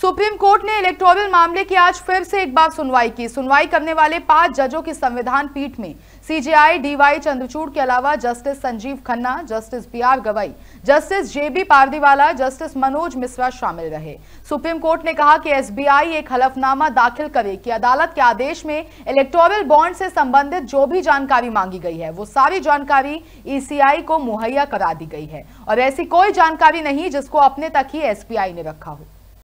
supreme court ने electoral मामले की आज फिर से एक बार सुनवाई की सुनवाई करने वाले पांच जजों की संविधान पीठ में सीजेआई डीवाई चंद्रचूड़ के अलावा justice Sanjiv Khanna justice B R Gavai justice J B Pardiwala justice Manoj Mishra शामिल रहे सुप्रीम कोर्ट ने कहा कि एसबीआई एक हलफनामा दाखिल करे कि अदालत के आदेश में इलेक्टोरल बॉन्ड से संबंधित जो भी जानकारी मांगी गई है वो सारी जानकारी ईसीआई e को मुहैया करा दी गई है और ऐसी कोई जानकारी नहीं जिसको अपने तक ही एस ने रखा हो